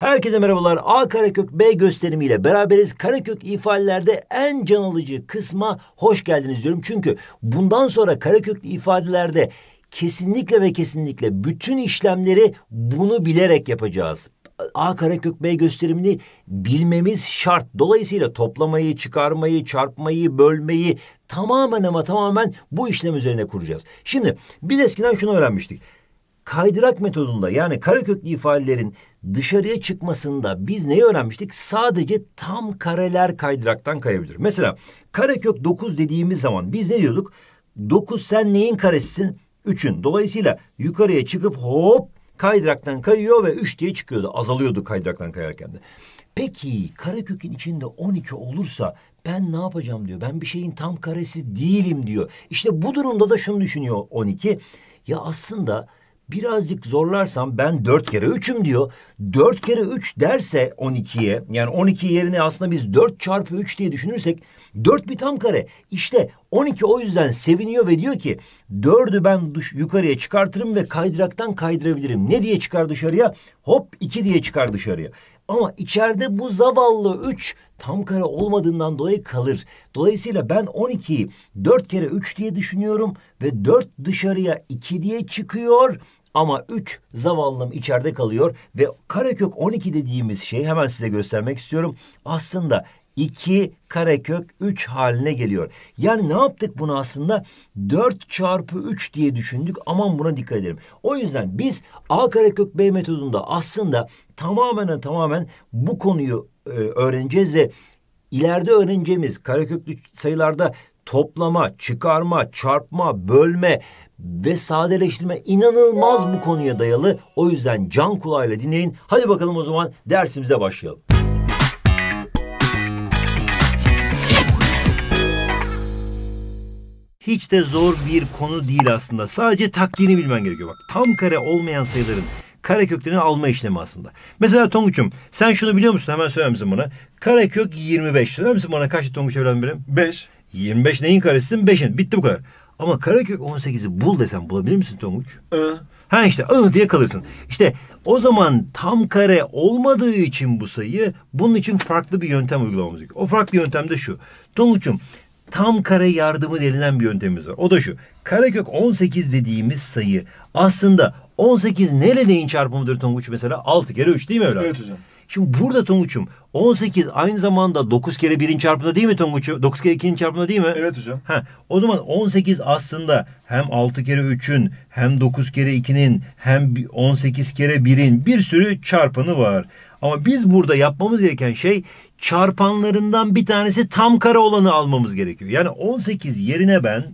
Herkese merhabalar. A karekök B gösterimiyle beraberiz. Karekök ifadelerde en can alıcı kısma hoş geldiniz diyorum. Çünkü bundan sonra kareköklü ifadelerde kesinlikle ve kesinlikle bütün işlemleri bunu bilerek yapacağız. A karekök B gösterimini bilmemiz şart. Dolayısıyla toplamayı, çıkarmayı, çarpmayı, bölmeyi tamamen ama tamamen bu işlem üzerine kuracağız. Şimdi biz eskiden şunu öğrenmiştik kaydırak metodunda yani kareköklü ifadelerin dışarıya çıkmasında biz neyi öğrenmiştik? Sadece tam kareler kaydıraktan kayabilir. Mesela karekök 9 dediğimiz zaman biz ne diyorduk? 9 sen neyin karesisin? 3'ün. Dolayısıyla yukarıya çıkıp hop kaydıraktan kayıyor ve 3 diye çıkıyordu. Azalıyordu kaydıraktan kayarken de. Peki karekökün içinde 12 olursa ben ne yapacağım diyor. Ben bir şeyin tam karesi değilim diyor. İşte bu durumda da şunu düşünüyor 12. Ya aslında Birazcık zorlarsam ben dört kere üçüm diyor. Dört kere üç derse on ikiye yani on iki yerine aslında biz dört çarpı üç diye düşünürsek dört bir tam kare. İşte on iki o yüzden seviniyor ve diyor ki dördü ben yukarıya çıkartırım ve kaydıraktan kaydırabilirim. Ne diye çıkar dışarıya? Hop iki diye çıkar dışarıya. Ama içeride bu zavallı 3 tam kare olmadığından dolayı kalır. Dolayısıyla ben 12'yi 4 kere 3 diye düşünüyorum ve 4 dışarıya 2 diye çıkıyor ama 3 zavallım içeride kalıyor ve karekök 12 dediğimiz şey hemen size göstermek istiyorum. Aslında 2 karekök 3 haline geliyor. Yani ne yaptık bunu aslında? 4 çarpı 3 diye düşündük. Aman buna dikkat edelim. O yüzden biz A karekök B metodunda aslında tamamen tamamen bu konuyu e, öğreneceğiz ve ileride öğreneceğimiz kareköklü sayılarda toplama, çıkarma, çarpma, bölme ve sadeleştirme inanılmaz bu konuya dayalı. O yüzden can kulağıyla dinleyin. Hadi bakalım o zaman dersimize başlayalım. Hiç de zor bir konu değil aslında. Sadece taktiğini bilmen gerekiyor. Bak tam kare olmayan sayıların kareköklerini alma işlemi aslında. Mesela Tonguç'um sen şunu biliyor musun? Hemen söyler misin bana? Karekök 25. Söyler misin bana kaç Tonguç evladım birim? 5. 25 neyin karesi? 5'in. Bitti bu kadar. Ama karekök 18'i bul desem bulabilir misin Tonguç? Ee? Ha işte ıh diye kalırsın. İşte o zaman tam kare olmadığı için bu sayı bunun için farklı bir yöntem uygulamamız gerekiyor. O farklı yöntem de şu. Tonguç'um tam kare yardımı denilen bir yöntemimiz var. O da şu. Karekök 18 dediğimiz sayı aslında 18 neyle neyin çarpımıdır Tonguç mesela? 6 kere 3 değil mi evladım? Evet hocam. Şimdi burada Tonguç'um 18 aynı zamanda 9 kere 1'in çarpımında değil mi Tonguç'um? 9 kere 2'nin çarpımında değil mi? Evet hocam. Ha, o zaman 18 aslında hem 6 kere 3'ün hem 9 kere 2'nin hem 18 kere 1'in bir sürü çarpanı var. Ama biz burada yapmamız gereken şey çarpanlarından bir tanesi tam kare olanı almamız gerekiyor. Yani 18 yerine ben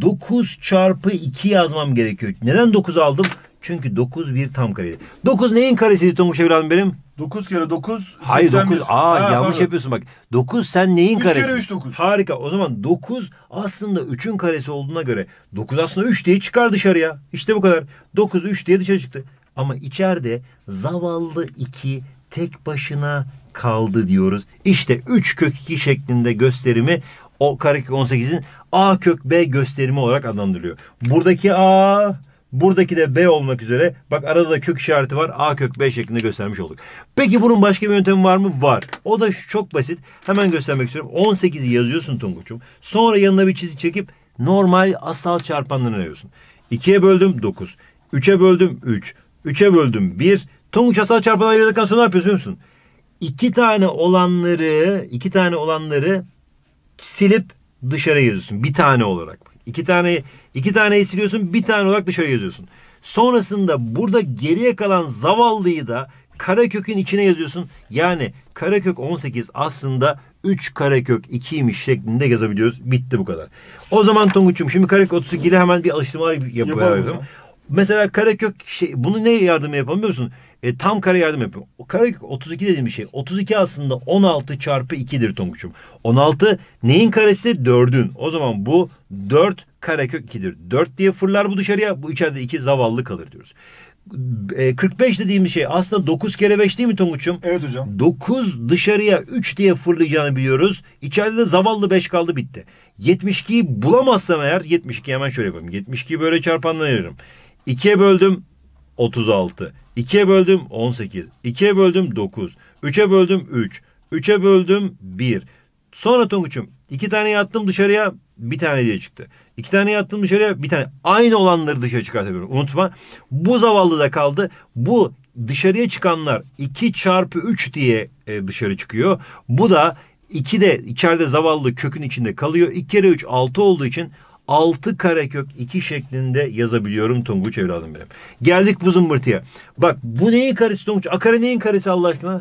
9 çarpı 2 yazmam gerekiyor. Neden 9 aldım? Çünkü 9 bir tam kareydi. 9 neyin karesiydi Tonguç evladım benim? 9 kere 9 Hayır 9. Aa ha, yanlış pardon. yapıyorsun bak. 9 sen neyin üç karesi? 3 kere 3 9. Harika. O zaman 9 aslında 3'ün karesi olduğuna göre 9 aslında 3 diye çıkar dışarıya. İşte bu kadar. 9 3 diye dışarı çıktı. Ama içeride zavallı 2 tek başına kaldı diyoruz. İşte 3 kök 2 şeklinde gösterimi o karekök 18'in A kök B gösterimi olarak adlandırılıyor. Buradaki A Buradaki de B olmak üzere. Bak arada da kök işareti var. A kök B şeklinde göstermiş olduk. Peki bunun başka bir yöntemi var mı? Var. O da çok basit. Hemen göstermek istiyorum. 18'i yazıyorsun Tonguç'um. Sonra yanına bir çizgi çekip normal asal çarpanlarını arıyorsun. 2'ye böldüm 9. 3'e böldüm 3. 3'e böldüm 1. Tonguç asal çarpanları ayırdıktan sonra ne yapıyorsun biliyor musun? İki tane olanları, iki tane olanları silip dışarı yazıyorsun. Bir tane olarak. İki tane iki taneyi siliyorsun bir tane olarak dışarı yazıyorsun. Sonrasında burada geriye kalan zavallıyı da karekökün içine yazıyorsun. Yani karekök 18 aslında 3 karekök 2'ymiş şeklinde yazabiliyoruz. Bitti bu kadar. O zaman Tonguç'um şimdi karekök 32 hemen bir alıştırma yapıyorum. Mesela karekök şey, bunu ne yardım yapamıyorsun? E, tam kare yardım yapıyorum. O kare 32 dediğim bir şey. 32 aslında 16 çarpı 2'dir Tonguç'um. 16 neyin karesi? 4'ün. O zaman bu 4 karekök 2'dir. 4 diye fırlar bu dışarıya. Bu içeride 2 zavallı kalır diyoruz. E, 45 dediğim şey aslında 9 kere 5 değil mi Tonguç'um? Evet hocam. 9 dışarıya 3 diye fırlayacağını biliyoruz. İçeride de zavallı 5 kaldı bitti. 72'yi bulamazsam eğer 72'yi hemen şöyle yapayım. 72'yi böyle çarpanla ayırırım. 2'ye böldüm 36. 2'ye böldüm 18. 2'ye böldüm 9. 3'e böldüm 3. 3'e böldüm 1. Sonra Tonguç'um iki tane yattım dışarıya bir tane diye çıktı. İki tane yattım dışarıya bir tane. Aynı olanları dışarı çıkartabiliyorum. Unutma. Bu zavallı da kaldı. Bu dışarıya çıkanlar 2 çarpı 3 diye e, dışarı çıkıyor. Bu da 2 de içeride zavallı kökün içinde kalıyor. 2 kere 3 6 olduğu için 6 karekök 2 şeklinde yazabiliyorum Tonguç evladım benim. Geldik bu zımbırtıya. Bak bu neyin karesi Tonguç? Akare neyin karesi Allah aşkına?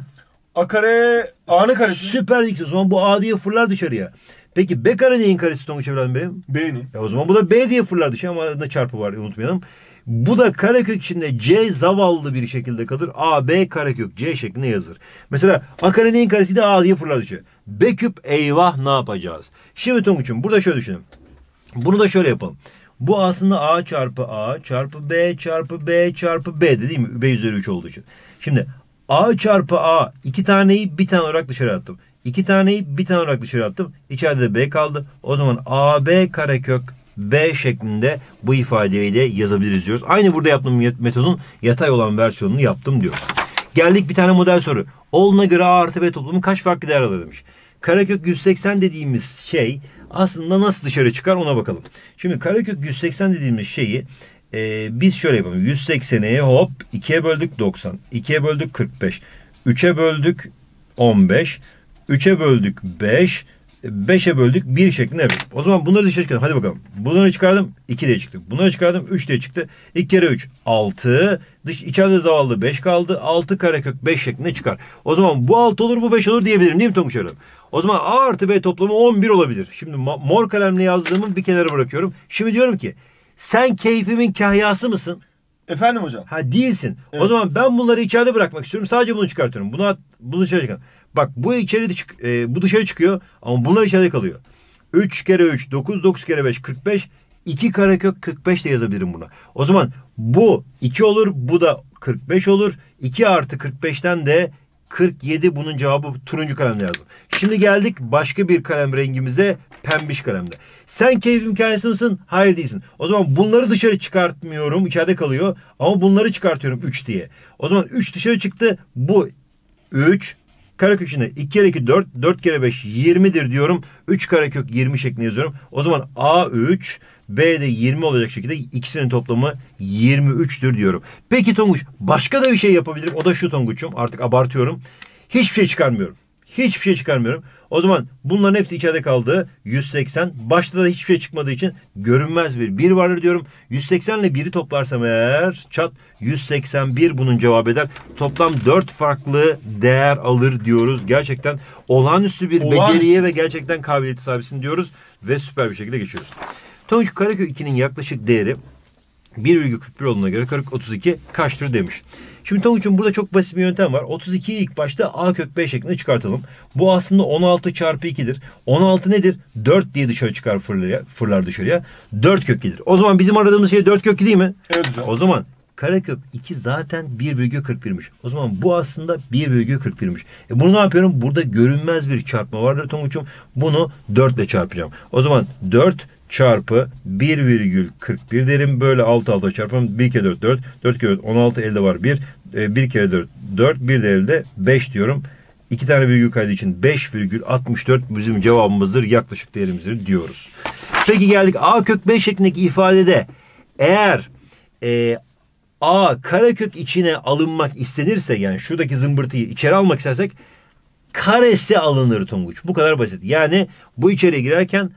Akare A'nın karesi. Süper dikti. O zaman bu A diye fırlar dışarıya. Peki B kare neyin karesi Tonguç evladım benim? B'nin. E o zaman bu da B diye fırlar dışarı ama arasında çarpı var unutmayalım. Bu da karekök içinde C zavallı bir şekilde kalır. A, B karekök C şeklinde yazılır. Mesela A kare neyin karesi de A diye fırlar dışarı. B küp eyvah ne yapacağız? Şimdi Tonguç'um burada şöyle düşünelim. Bunu da şöyle yapalım. Bu aslında A çarpı A çarpı B çarpı B çarpı B de değil mi? B üzeri 3 olduğu için. Şimdi A çarpı A iki taneyi bir tane olarak dışarı attım. İki taneyi bir tane olarak dışarı attım. İçeride de B kaldı. O zaman AB karekök B şeklinde bu ifadeyi de yazabiliriz diyoruz. Aynı burada yaptığım metodun yatay olan versiyonunu yaptım diyoruz. Geldik bir tane model soru. Oğluna göre A artı B toplamı kaç farklı değer alır demiş. Karekök 180 dediğimiz şey aslında nasıl dışarı çıkar ona bakalım. Şimdi karekök 180 dediğimiz şeyi e, biz şöyle yapalım. 180'e hop 2'ye böldük 90. 2'ye böldük 45. 3'e böldük 15. 3'e böldük 5. 5'e böldük 1 şeklinde yapıyoruz. O zaman bunları dışarı çıkardım. Hadi bakalım. Bunları çıkardım 2 diye çıktı. Bunları çıkardım 3 diye çıktı. 2 kere 3 6. Dış, içeride zavallı 5 kaldı. 6 karekök 5 şeklinde çıkar. O zaman bu 6 olur bu 5 olur diyebilirim değil mi Tonguç Hanım? O zaman A artı B toplamı 11 olabilir. Şimdi mor kalemle yazdığımı bir kenara bırakıyorum. Şimdi diyorum ki sen keyfimin kahyası mısın? Efendim hocam? Ha değilsin. Evet. O zaman ben bunları içeride bırakmak istiyorum. Sadece bunu çıkartıyorum. Buna, bunu dışarı çıkartıyorum. Bak bu içeri e, bu dışarı çıkıyor ama bunlar içeride kalıyor. 3 kere 3 9 9 kere 5 45 2 karekök 45 de yazabilirim buna. O zaman bu 2 olur bu da 45 olur. 2 artı 45'ten de 47 bunun cevabı turuncu kalemle yazdım. Şimdi geldik başka bir kalem rengimize pembiş kalemle. Sen keyfim hikayesi misin? Hayır değilsin. O zaman bunları dışarı çıkartmıyorum. içeride kalıyor. Ama bunları çıkartıyorum 3 diye. O zaman 3 dışarı çıktı. Bu 3 Karekök'ünde 2 kere 2 4, 4 kere 5 20'dir diyorum. 3 karekök 20 şeklinde yazıyorum. O zaman A3 B de 20 olacak şekilde ikisinin toplamı 23'tür diyorum. Peki Tonguç başka da bir şey yapabilirim. O da şu Tonguç'um artık abartıyorum. Hiçbir şey çıkarmıyorum. Hiçbir şey çıkarmıyorum. O zaman bunların hepsi içeride kaldı. 180. Başta da hiçbir şey çıkmadığı için görünmez bir 1 vardır diyorum. 180 ile 1'i toplarsam eğer çat 181 bunun cevabı eder. Toplam 4 farklı değer alır diyoruz. Gerçekten olağanüstü bir Olağan... beceriye ve gerçekten kabiliyeti sahibisin diyoruz. Ve süper bir şekilde geçiyoruz. Tonguç Karaköy 2'nin yaklaşık değeri 1,41 olduğuna göre kök 32 kaçtır demiş. Şimdi Tonguç'un burada çok basit bir yöntem var. 32'yi ilk başta a kök b şeklinde çıkartalım. Bu aslında 16 çarpı 2'dir. 16 nedir? 4 diye dışarı çıkar fırlaya, fırlar dışarıya. 4 kök 2'dir. O zaman bizim aradığımız şey 4 kök 2 değil mi? Evet hocam. O zaman karekök 2 zaten 1,41'miş. O zaman bu aslında 1,41'miş. E bunu ne yapıyorum? Burada görünmez bir çarpma vardır Tonguç'um. Bunu 4 ile çarpacağım. O zaman 4 çarpı 1,41 derim. Böyle alt alta çarpalım. 1 kere 4 4. 4 kere 4 16 elde var 1. 1 e, kere 4 4. 1 de elde 5 diyorum. İki tane virgül kaydı için 5,64 bizim cevabımızdır, yaklaşık değerimizdir diyoruz. Peki geldik A kök 5 şeklindeki ifadede eğer e, A karekök içine alınmak istenirse yani şuradaki zımbırtıyı içeri almak istersek karesi alınır Tonguç. Bu kadar basit. Yani bu içeriye girerken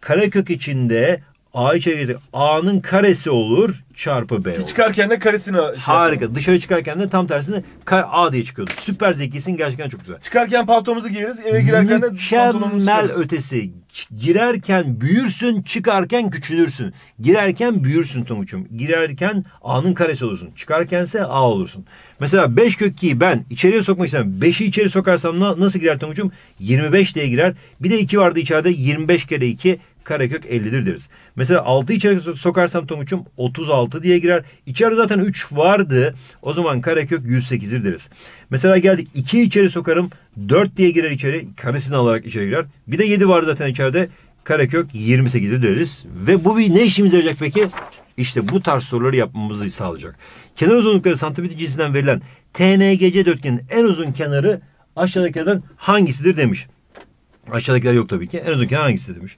karekök içinde A'yı çekirdek. A'nın karesi olur çarpı B olur. Çıkarken de karesini... Şey Harika. Yapalım. Dışarı çıkarken de tam tersine A diye çıkıyordu. Süper zekisin gerçekten çok güzel. Çıkarken paltomuzu giyeriz. Eve girerken de pantolonumuzu Mükemmel ötesi. Girerken büyürsün, çıkarken küçülürsün. Girerken büyürsün Tomuçum. Girerken A'nın karesi olursun. Çıkarkense A olursun. Mesela 5 kökkiyi ben içeriye sokmak istemem. 5'i içeri sokarsam nasıl girer Tonguç'um? 25 diye girer. Bir de 2 vardı içeride. 25 kere 2 karekök 51 deriz. Mesela 6 içeri sokarsam Tonguç'um 36 diye girer. İçeride zaten 3 vardı. O zaman karekök 108'dir deriz. Mesela geldik 2 içeri sokarım 4 diye girer içeri. Karesini alarak içeri girer. Bir de 7 vardı zaten içeride. Karekök 28'dir deriz. Ve bu bir ne işimize yarayacak peki? İşte bu tarz soruları yapmamızı sağlayacak. Kenar uzunlukları santimetre cinsinden verilen TNGC dörtgenin en uzun kenarı aşağıdakilerden hangisidir demiş. Aşağıdakiler yok tabii ki. En uzun kenar hangisidir demiş.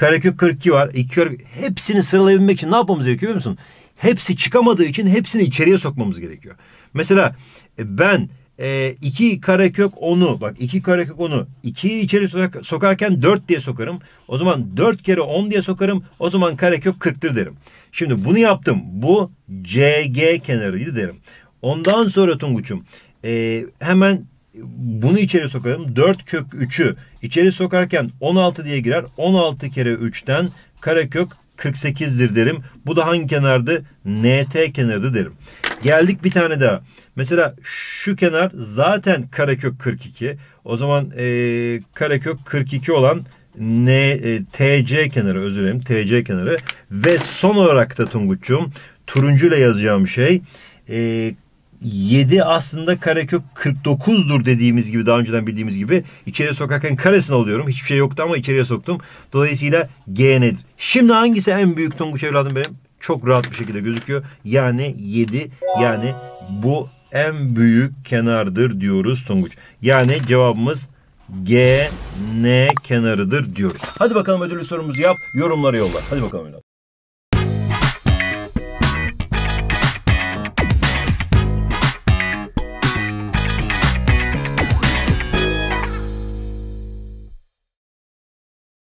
Karakök 42 var. İki Karakök. Hepsini sıralayabilmek için ne yapmamız gerekiyor biliyor musun? Hepsi çıkamadığı için hepsini içeriye sokmamız gerekiyor. Mesela e, ben e, iki karekök onu bak iki karekök onu ikiyi içeri sokarken 4 diye sokarım. O zaman 4 kere 10 diye sokarım. O zaman karekök kırktır derim. Şimdi bunu yaptım. Bu CG kenarıydı derim. Ondan sonra Tunguç'um e, hemen bunu içeri sokarım. 4 kök 3'ü içeri sokarken 16 diye girer. 16 kere 3'ten karekök 48'dir derim. Bu da hangi kenardı? NT kenardı derim. Geldik bir tane daha. Mesela şu kenar zaten karekök 42. O zaman e, karekök 42 olan N, e, TC kenarı özür dilerim. TC kenarı. Ve son olarak da Tunguç'cum turuncu ile yazacağım şey e, 7 aslında karekök 49'dur dediğimiz gibi daha önceden bildiğimiz gibi içeriye sokarken karesini alıyorum. Hiçbir şey yoktu ama içeriye soktum. Dolayısıyla G nedir? Şimdi hangisi en büyük tonguç evladım benim? Çok rahat bir şekilde gözüküyor. Yani 7 yani bu en büyük kenardır diyoruz tonguç. Yani cevabımız G, N kenarıdır diyoruz. Hadi bakalım ödüllü sorumuzu yap, yorumlara yolla. Hadi bakalım